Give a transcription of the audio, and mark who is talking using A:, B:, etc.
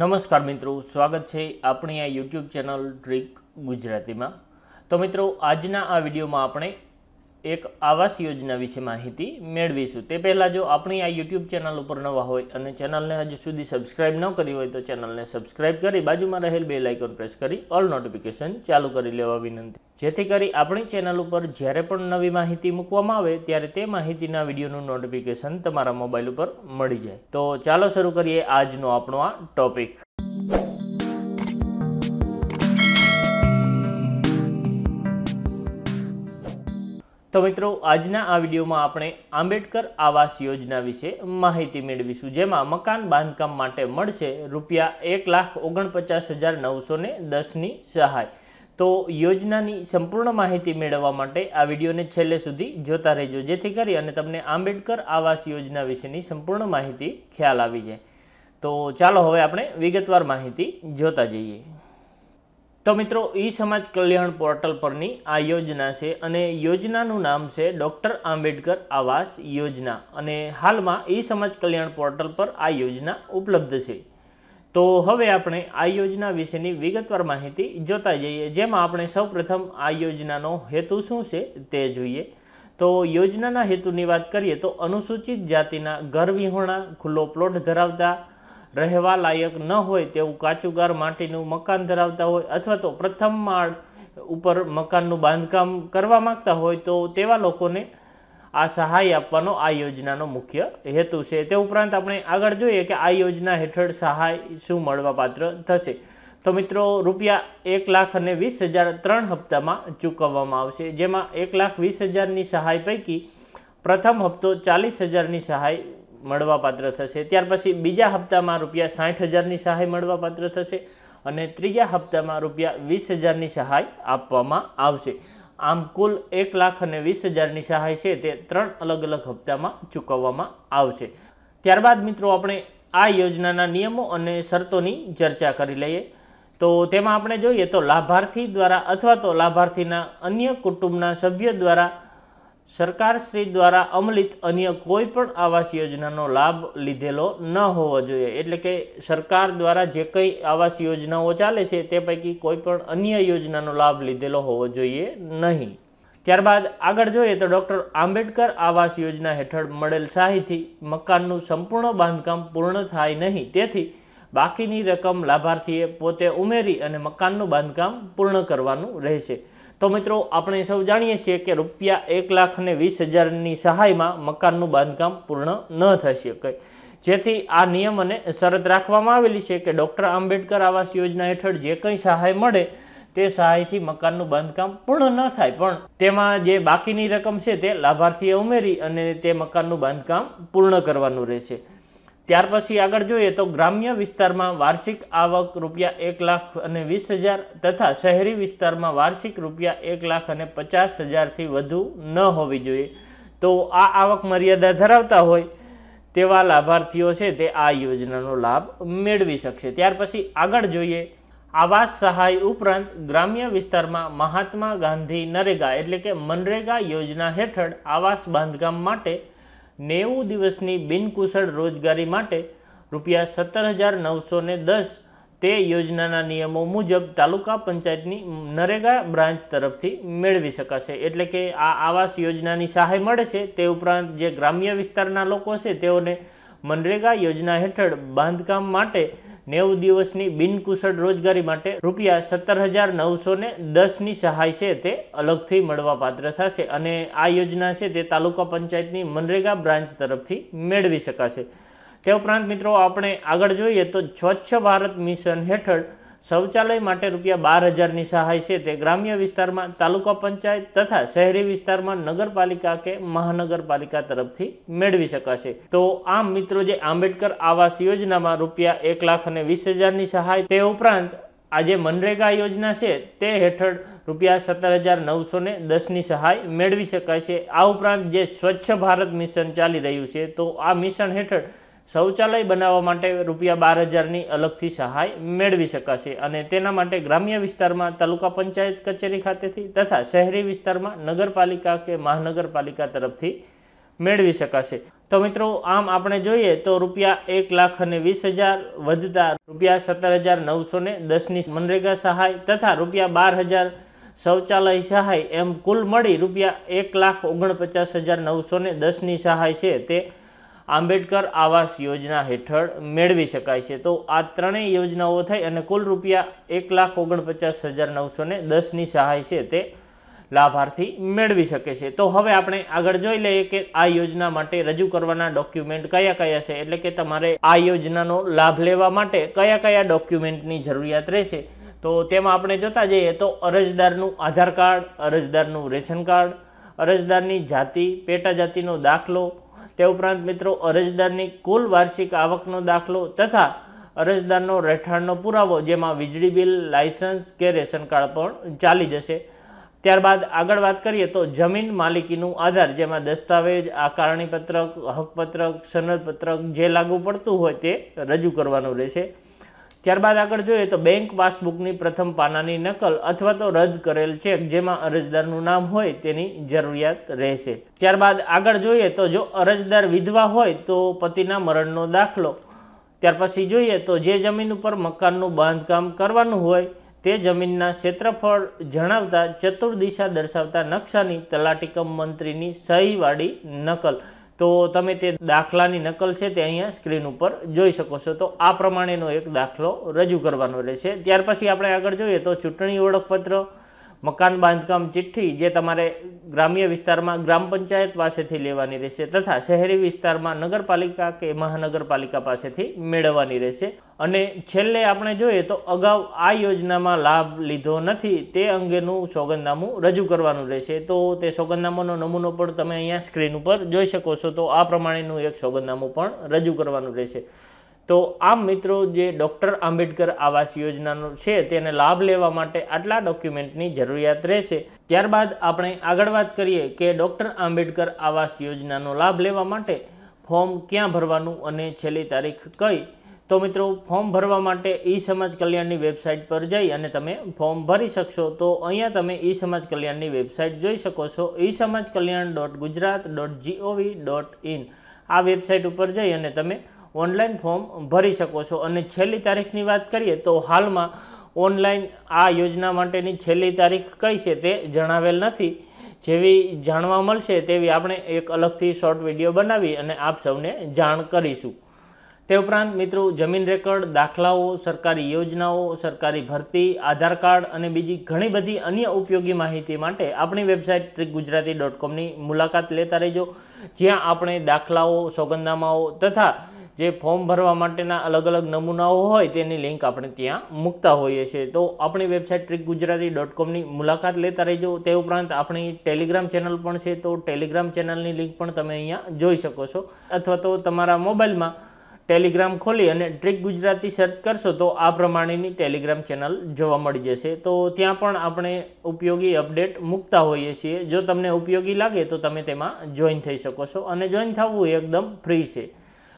A: નમસ્કાર મિત્રો સ્વાગત છે આપણી આ યુટ્યુબ ચેનલ ટ્રીક ગુજરાતીમાં તો મિત્રો આજના આ વિડીયોમાં આપણે એક આવાસ યોજના વિશે માહિતી મેળવીશું તે પહેલાં જો આપણી આ યુટ્યુબ ચેનલ ઉપર નવા હોય અને ચેનલને હજુ સુધી સબસ્ક્રાઇબ ન કરી હોય તો ચેનલને સબસ્ક્રાઇબ કરી બાજુમાં રહેલ બે લાઇકોન પ્રેસ કરી ઓલ નોટિફિકેશન ચાલુ કરી લેવા વિનંતી જેથી કરી આપણી ચેનલ ઉપર જ્યારે પણ નવી માહિતી મૂકવામાં આવે ત્યારે તે માહિતીના વિડીયોનું નોટિફિકેશન તમારા મોબાઈલ ઉપર મળી જાય તો ચાલો શરૂ કરીએ આજનો આપણો આ ટોપિક તો મિત્રો આજના આ વિડીયોમાં આપણે આંબેડકર આવાસ યોજના વિશે માહિતી મેળવીશું જેમાં મકાન બાંધકામ માટે મળશે રૂપિયા એક લાખ ઓગણપચાસ હજાર નવસો ને દસની સહાય તો યોજનાની સંપૂર્ણ માહિતી મેળવવા માટે આ વિડીયોને છેલ્લે સુધી જોતા રહેજો જેથી કરી અને તમને આંબેડકર આવાસ યોજના વિશેની સંપૂર્ણ માહિતી ખ્યાલ આવી જાય તો ચાલો હવે આપણે વિગતવાર માહિતી જોતા જઈએ તો મિત્રો ઈ સમાજ કલ્યાણ પોર્ટલ પરની આ યોજના છે અને યોજનાનું નામ છે ડૉક્ટર આંબેડકર આવાસ યોજના અને હાલમાં ઈ સમાજ કલ્યાણ પોર્ટલ પર આ યોજના ઉપલબ્ધ છે તો હવે આપણે આ યોજના વિશેની વિગતવાર માહિતી જોતા જઈએ જેમાં આપણે સૌપ્રથમ આ યોજનાનો હેતુ શું છે તે જોઈએ તો યોજનાના હેતુની વાત કરીએ તો અનુસૂચિત જાતિના ઘર વિહોણા ખુલ્લો પ્લોટ ધરાવતા રહેવા લાયક ન હોય તેવું કાચુગાર માટીનું મકાન ધરાવતા હોય અથવા તો પ્રથમ માળ ઉપર મકાનનું બાંધકામ કરવા માગતા હોય તો તેવા લોકોને આ સહાય આપવાનો આ યોજનાનો મુખ્ય હેતુ છે તે ઉપરાંત આપણે આગળ જોઈએ કે આ યોજના હેઠળ સહાય શું મળવાપાત્ર થશે તો મિત્રો રૂપિયા એક લાખ અને વીસ હજાર ત્રણ હપ્તામાં ચૂકવવામાં આવશે જેમાં એક લાખ વીસ હજારની સહાય પૈકી પ્રથમ હપ્તો ચાલીસ હજારની સહાય મળવાપાત્ર થશે ત્યાર પછી બીજા હપ્તામાં રૂપિયા સાઠ હજારની સહાય મળવાપાત્ર થશે અને ત્રીજા હપ્તામાં રૂપિયા વીસ હજારની સહાય આપવામાં આવશે આમ કુલ એક લાખ અને વીસ હજારની સહાય છે તે ત્રણ અલગ અલગ હપ્તામાં ચૂકવવામાં આવશે ત્યારબાદ મિત્રો આપણે આ યોજનાના નિયમો અને શરતોની ચર્ચા કરી લઈએ તો તેમાં આપણે જોઈએ તો લાભાર્થી દ્વારા અથવા તો લાભાર્થીના અન્ય કુટુંબના સભ્ય દ્વારા સરકારશ્રી દ્વારા અમલિત અન્ય કોઈ પણ આવાસ યોજનાનો લાભ લીધેલો ન હોવો જોઈએ એટલે કે સરકાર દ્વારા જે કંઈ આવાસ યોજનાઓ ચાલે છે તે પૈકી કોઈપણ અન્ય યોજનાનો લાભ લીધેલો હોવો જોઈએ નહીં ત્યારબાદ આગળ જોઈએ તો ડૉક્ટર આંબેડકર આવાસ યોજના હેઠળ મળેલ સહાયથી મકાનનું સંપૂર્ણ બાંધકામ પૂર્ણ થાય નહીં તેથી બાકીની રકમ લાભાર્થીએ પોતે ઉમેરી અને મકાનનું બાંધકામ પૂર્ણ કરવાનું રહેશે તો મિત્રો આપણે સૌ જાણીએ છીએ કે રૂપિયા એક લાખ અને વીસ હજારની સહાયમાં મકાનનું બાંધકામ પૂર્ણ ન થઈ શકે જેથી આ નિયમ અને શરત રાખવામાં આવેલી છે કે ડૉક્ટર આંબેડકર આવાસ યોજના હેઠળ જે કંઈ સહાય મળે તે સહાયથી મકાનનું બાંધકામ પૂર્ણ ન થાય પણ તેમાં જે બાકીની રકમ છે તે લાભાર્થીએ ઉમેરી અને તે મકાનનું બાંધકામ પૂર્ણ કરવાનું રહેશે ત્યાર પછી આગળ જોઈએ તો ગ્રામ્ય વિસ્તારમાં વાર્ષિક આવક રૂપિયા એક લાખ અને વીસ હજાર તથા શહેરી વિસ્તારમાં વાર્ષિક રૂપિયા એક લાખ અને પચાસ હજારથી વધુ ન હોવી જોઈએ તો આ આવક મર્યાદા ધરાવતા હોય તેવા લાભાર્થીઓ છે તે આ યોજનાનો લાભ મેળવી શકશે ત્યાર પછી આગળ જોઈએ આવાસ સહાય ઉપરાંત ગ્રામ્ય વિસ્તારમાં મહાત્મા ગાંધી નરેગા એટલે કે મનરેગા યોજના હેઠળ આવાસ બાંધકામ માટે નેવું દિવસની બિનકુશળ રોજગારી માટે રૂપિયા સત્તર હજાર નવસો ને દસ તે યોજનાના નિયમો મુજબ તાલુકા પંચાયતની નરેગા બ્રાન્ચ તરફથી મેળવી શકાશે એટલે કે આ આવાસ યોજનાની સહાય મળશે તે ઉપરાંત જે ગ્રામ્ય વિસ્તારના લોકો છે તેઓને મનરેગા યોજના હેઠળ બાંધકામ માટે નેવું દિવસની બિનકુશળ રોજગારી માટે રૂપિયા સત્તર હજાર નવસો ને દસની સહાય છે તે અલગથી મળવાપાત્ર થશે અને આ યોજના છે તે તાલુકા પંચાયતની મનરેગા બ્રાન્ચ તરફથી મેળવી શકાશે તે ઉપરાંત મિત્રો આપણે આગળ જોઈએ તો સ્વચ્છ ભારત મિશન હેઠળ શૌચાલય માટે રૂપિયા બાર હજારની સહાય છે તે ગ્રામ્ય વિસ્તારમાં તાલુકા પંચાયત તથા શહેરી વિસ્તારમાં નગરપાલિકા કે મહાનગરપાલિકા તરફથી મેળવી શકાશે તો આમ મિત્રો જે આંબેડકર આવાસ યોજનામાં રૂપિયા એક લાખ અને વીસ હજારની સહાય તે ઉપરાંત આજે મનરેગા યોજના છે તે હેઠળ રૂપિયા સત્તર હજાર નવસો ને દસની સહાય મેળવી શકાય છે આ ઉપરાંત જે સ્વચ્છ ભારત મિશન ચાલી રહ્યું છે તો આ મિશન હેઠળ શૌચાલય બનાવવા માટે રૂપિયા બાર હજારની અલગથી સહાય મેળવી શકાશે અને તેના માટે ગ્રામ્ય વિસ્તારમાં તાલુકા પંચાયત કચેરી ખાતેથી તથા શહેરી વિસ્તારમાં નગરપાલિકા કે મહાનગરપાલિકા તરફથી મેળવી શકાશે તો મિત્રો આમ આપણે જોઈએ તો રૂપિયા એક લાખ અને વીસ હજાર વધતા રૂપિયા સત્તર હજાર નવસો ને દસની મનરેગા સહાય તથા રૂપિયા બાર હજાર શૌચાલય સહાય એમ કુલ મળી રૂપિયા એક લાખ ઓગણપચાસ હજાર નવસો ને દસની સહાય છે તે આંબેડકર આવાસ યોજના હેઠળ મેળવી શકાય છે તો આ ત્રણેય યોજનાઓ થઈ અને કુલ રૂપિયા એક લાખ ઓગણપચાસ હજાર નવસો ને દસની સહાય છે તે લાભાર્થી મેળવી શકે છે તો હવે આપણે આગળ જોઈ લઈએ કે આ યોજના માટે રજૂ કરવાના ડોક્યુમેન્ટ કયા કયા છે એટલે કે તમારે આ યોજનાનો લાભ લેવા માટે કયા કયા ડોક્યુમેન્ટની જરૂરિયાત રહેશે તો તેમાં આપણે જોતા જઈએ તો અરજદારનું આધાર કાર્ડ અરજદારનું રેશન કાર્ડ અરજદારની જાતિ પેટા જાતિનો દાખલો તે ઉપરાંત મિત્રો અરજદારની કુલ વાર્ષિક આવકનો દાખલો તથા અરજદારનો રહેઠાણનો પુરાવો જેમાં વીજળી બિલ લાયસન્સ કે રેશન કાર્ડ પણ ચાલી જશે ત્યારબાદ આગળ વાત કરીએ તો જમીન માલિકીનું આધાર જેમાં દસ્તાવેજ આકારણીપત્રક હકપત્રક સનદપત્રક જે લાગુ પડતું હોય તે રજૂ કરવાનું રહેશે ત્યારબાદ આગળ જોઈએ તો બેંક પાસબુકની પ્રથમ પાનાની નકલ અથવા તો રદ કરેલ ચેક જેમાં અરજદારનું નામ હોય તેની જરૂરિયાત રહેશે ત્યારબાદ આગળ જોઈએ તો જો અરજદાર વિધવા હોય તો પતિના મરણનો દાખલો ત્યાર પછી જોઈએ તો જે જમીન ઉપર મકાનનું બાંધકામ કરવાનું હોય તે જમીનના ક્ષેત્રફળ જણાવતા ચતુર્દિશા દર્શાવતા નકશાની તલાટીકમ મંત્રીની સહીવાળી નકલ તો તમે તે દાખલાની નકલ છે તે અહીંયા સ્ક્રીન ઉપર જોઈ શકો છો તો આ પ્રમાણેનો એક દાખલો રજૂ કરવાનો રહેશે ત્યાર પછી આપણે આગળ જોઈએ તો ચૂંટણી ઓળખપત્ર મકાન બાંધકામ ચિઠ્ઠી જે તમારે ગ્રામ્ય વિસ્તારમાં ગ્રામ પંચાયત પાસેથી લેવાની રહેશે તથા શહેરી વિસ્તારમાં નગરપાલિકા કે મહાનગરપાલિકા પાસેથી મેળવવાની રહેશે અને છેલ્લે આપણે જોઈએ તો અગાઉ આ યોજનામાં લાભ લીધો નથી તે અંગેનું સોગંદનામું રજૂ કરવાનું રહેશે તો તે સોગંદનામાનો નમૂનો પણ તમે અહીંયા સ્ક્રીન ઉપર જોઈ શકો છો તો આ પ્રમાણેનું એક સોગંદનામું પણ રજૂ કરવાનું રહેશે તો આમ મિત્રો જે ડૉક્ટર આંબેડકર આવાસ યોજનાનો છે તેને લાભ લેવા માટે આટલા ડોક્યુમેન્ટની જરૂરિયાત રહેશે ત્યારબાદ આપણે આગળ વાત કરીએ કે ડૉક્ટર આંબેડકર આવાસ યોજનાનો લાભ લેવા માટે ફોર્મ ક્યાં ભરવાનું અને છેલ્લી તારીખ કઈ તો મિત્રો ફોર્મ ભરવા માટે ઈ સમાજ કલ્યાણની વેબસાઇટ પર જઈ અને તમે ફોર્મ ભરી શકશો તો અહીંયા તમે ઈ સમાજ કલ્યાણની વેબસાઇટ જોઈ શકો છો e Samaj Kalyan dot Gujarat dot G O V dot in આ વેબસાઇટ ઉપર જઈ અને તમે ઓનલાઈન ફોર્મ ભરી શકો છો અને છેલ્લી તારીખની વાત કરીએ તો હાલમાં ઓનલાઈન આ યોજના માટેની છેલ્લી તારીખ કઈ છે તે જણાવેલ નથી જેવી જાણવા મળશે તેવી આપણે એક અલગથી શોર્ટ વિડીયો બનાવી અને આપ સૌને જાણ કરીશું તે ઉપરાંત મિત્રો જમીન રેકર્ડ દાખલાઓ સરકારી યોજનાઓ સરકારી ભરતી આધાર કાર્ડ અને બીજી ઘણી બધી અન્ય ઉપયોગી માહિતી માટે આપણી વેબસાઇટ ટ્રીક ગુજરાતી ડોટ કોમની મુલાકાત લેતા રહેજો જ્યાં આપણે દાખલાઓ સોગંદનામાઓ તથા જે ફોર્મ ભરવા માટેના અલગ અલગ નમૂનાઓ હોય તેની લિંક આપણે ત્યાં મૂકતા હોઈએ છીએ તો આપણી વેબસાઇટ ટ્રીક ગુજરાતી ડોટ કોમની મુલાકાત લેતા રહેજો તે ઉપરાંત આપણી ટેલિગ્રામ ચેનલ પણ છે તો ટેલિગ્રામ ચેનલની લિંક પણ તમે અહીંયા જોઈ શકો છો અથવા તો તમારા મોબાઈલમાં ટેલિગ્રામ ખોલી અને ટ્રીક ગુજરાતી સર્ચ કરશો તો આ પ્રમાણેની ટેલિગ્રામ ચેનલ જોવા મળી જશે તો ત્યાં પણ આપણે ઉપયોગી અપડેટ મૂકતા હોઈએ છીએ જો તમને ઉપયોગી લાગે તો તમે તેમાં જોઈન થઈ શકો છો અને જોઈન થવું એકદમ ફ્રી છે